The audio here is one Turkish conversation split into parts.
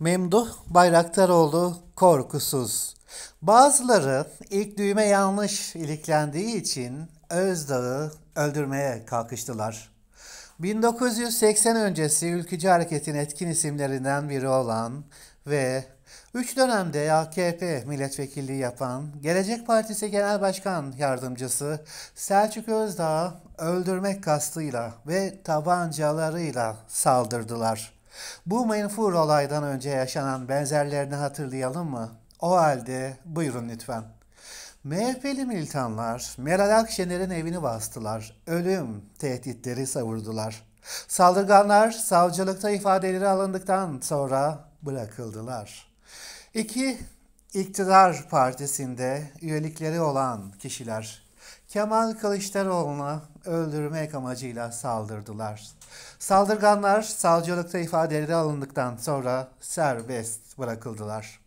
Memduh Bayraktaroğlu korkusuz. Bazıları ilk düğme yanlış iliklendiği için Özdağ'ı öldürmeye kalkıştılar. 1980 öncesi ülkücü hareketin etkin isimlerinden biri olan ve 3 dönemde AKP milletvekilliği yapan Gelecek Partisi Genel Başkan Yardımcısı Selçuk Özdağ öldürmek kastıyla ve tabancalarıyla saldırdılar. Bu menfur olaydan önce yaşanan benzerlerini hatırlayalım mı? O halde buyurun lütfen. MHP'li militanlar Meral Akşener'in evini bastılar. Ölüm tehditleri savurdular. Saldırganlar savcılıkta ifadeleri alındıktan sonra bırakıldılar. İki iktidar partisinde üyelikleri olan kişiler Kemal Kılıçdaroğlu'na öldürmek amacıyla saldırdılar. Saldırganlar savcılıkta ifadeleri alındıktan sonra serbest bırakıldılar.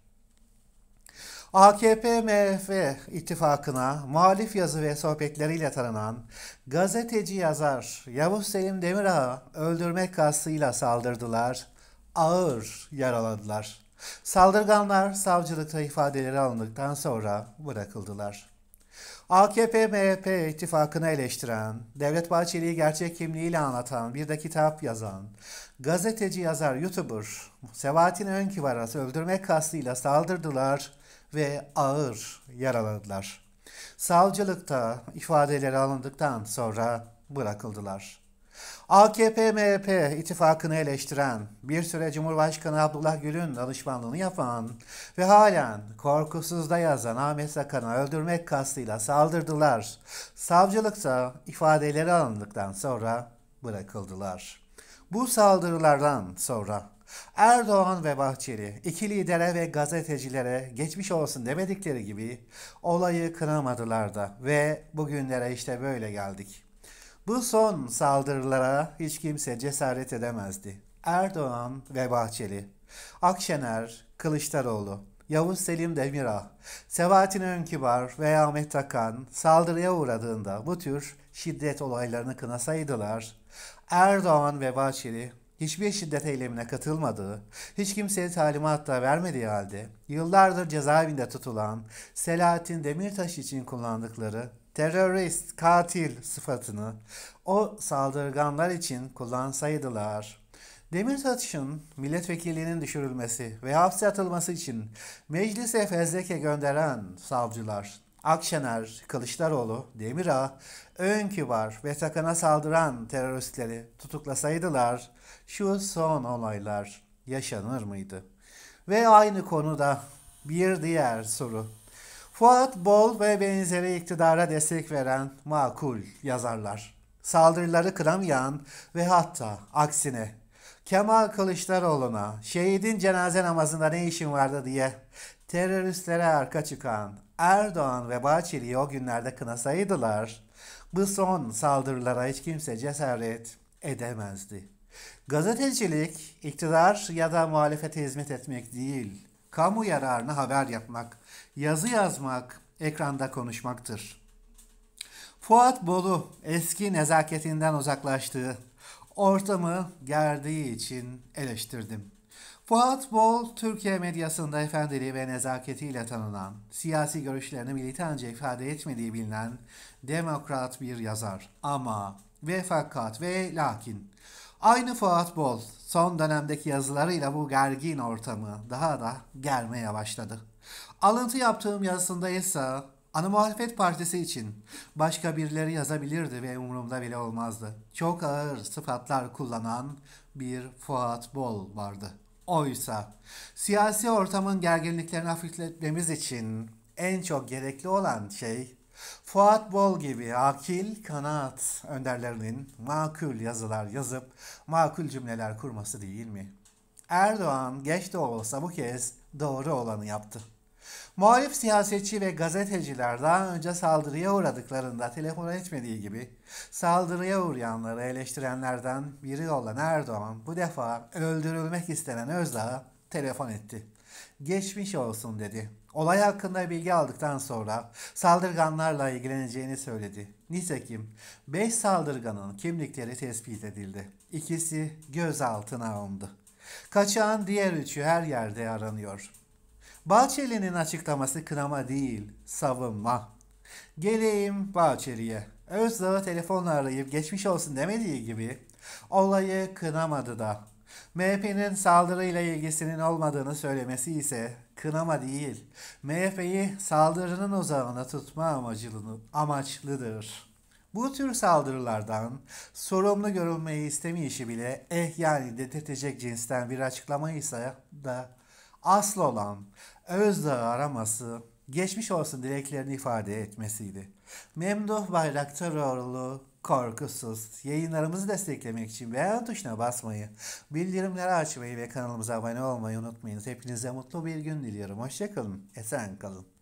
AKP-MHP ittifakına muhalif yazı ve sohbetleriyle tanınan gazeteci yazar Yavuz Selim Demirağ'ı öldürmek kastıyla saldırdılar, ağır yaraladılar. Saldırganlar savcılıkta ifadeleri alındıktan sonra bırakıldılar. AKP-MHP ittifakını eleştiren, Devlet Bahçeli'yi gerçek kimliğiyle anlatan, bir de kitap yazan, gazeteci, yazar, YouTuber Sevahattin Önkivar'a öldürmek kastıyla saldırdılar ve ağır yaraladılar. Savcılıkta ifadeleri alındıktan sonra bırakıldılar. AKP-MHP ittifakını eleştiren, bir süre Cumhurbaşkanı Abdullah Gül'ün danışmanlığını yapan ve halen korkusuzda yazan Ahmet Sakan'ı öldürmek kastıyla saldırdılar. Savcılıkta ifadeleri alındıktan sonra bırakıldılar. Bu saldırılardan sonra Erdoğan ve Bahçeli iki lidere ve gazetecilere geçmiş olsun demedikleri gibi olayı kınamadılar da ve bugünlere işte böyle geldik. Bu son saldırılara hiç kimse cesaret edemezdi. Erdoğan ve Bahçeli, Akşener, Kılıçdaroğlu, Yavuz Selim Demirah, Sebahattin Önkibar ve Ahmet Takan saldırıya uğradığında bu tür şiddet olaylarını kınasaydılar, Erdoğan ve Bahçeli hiçbir şiddet eylemine katılmadığı, hiç kimseye talimat da vermediği halde yıllardır cezaevinde tutulan Selahattin Demirtaş için kullandıkları terörist, katil sıfatını o saldırganlar için kullansaydılar. Demirtaş'ın milletvekilliğinin düşürülmesi ve hapse atılması için meclise fezleke gönderen savcılar Akşener, Kılıçdaroğlu, Demirağ, Önkübar ve Takan'a saldıran teröristleri tutuklasaydılar şu son olaylar yaşanır mıydı? Ve aynı konuda bir diğer soru. Fuat Bol ve benzeri iktidara destek veren makul yazarlar. Saldırıları kıramayan ve hatta aksine Kemal Kılıçdaroğlu'na şehidin cenaze namazında ne işin vardı diye teröristlere arka çıkan Erdoğan ve Bahçeli'yi o günlerde kınasaydılar bu son saldırılara hiç kimse cesaret edemezdi. Gazetecilik iktidar ya da muhalefete hizmet etmek değil, kamu yararına haber yapmak, yazı yazmak, ekranda konuşmaktır. Fuat Bolu eski nezaketinden uzaklaştığı, ortamı gerdiği için eleştirdim. Fuat Bol, Türkiye medyasında efendiliği ve nezaketiyle tanınan, siyasi görüşlerini militanca ifade etmediği bilinen demokrat bir yazar. Ama ve fakat ve lakin Aynı Fuat Bol son dönemdeki yazılarıyla bu gergin ortamı daha da germeye başladı. Alıntı yaptığım yazısında ise ana muhalefet partisi için başka birileri yazabilirdi ve umurumda bile olmazdı. Çok ağır sıfatlar kullanan bir Fuat Bol vardı. Oysa siyasi ortamın gerginliklerini hafifletmemiz için en çok gerekli olan şey Fuat Bol gibi akil, kanaat önderlerinin makul yazılar yazıp makul cümleler kurması değil mi? Erdoğan geç de olsa bu kez doğru olanı yaptı. Muhalif siyasetçi ve gazeteciler daha önce saldırıya uğradıklarında telefon etmediği gibi saldırıya uğrayanları eleştirenlerden biri olan Erdoğan bu defa öldürülmek istenen Özdağ'ı telefon etti. Geçmiş olsun dedi. Olay hakkında bilgi aldıktan sonra saldırganlarla ilgileneceğini söyledi. Nitekim 5 saldırganın kimlikleri tespit edildi. İkisi gözaltına alındı. Kaçağın diğer üçü her yerde aranıyor. Bahçeli'nin açıklaması kınama değil, savunma. Geleyim Bahçeli'ye. Özdağ'ı telefonla arayıp geçmiş olsun demediği gibi olayı kınamadı da MHP'nin saldırıyla ilgisinin olmadığını söylemesi ise kınama değil, MHP'yi saldırının uzağına tutma amacılını, amaçlıdır. Bu tür saldırılardan sorumlu görülmeyi istemeyişi bile eh yani dedirtecek cinsten bir açıklama ise da asıl olan Özdağ'ı araması geçmiş olsun dileklerini ifade etmesiydi. Memduh Bayraktaroğlu korkusuz yayınlarımızı desteklemek için beğen tuşuna basmayı, bildirimleri açmayı ve kanalımıza abone olmayı unutmayınız. Hepinize mutlu bir gün diliyorum. Hoşçakalın, esen kalın.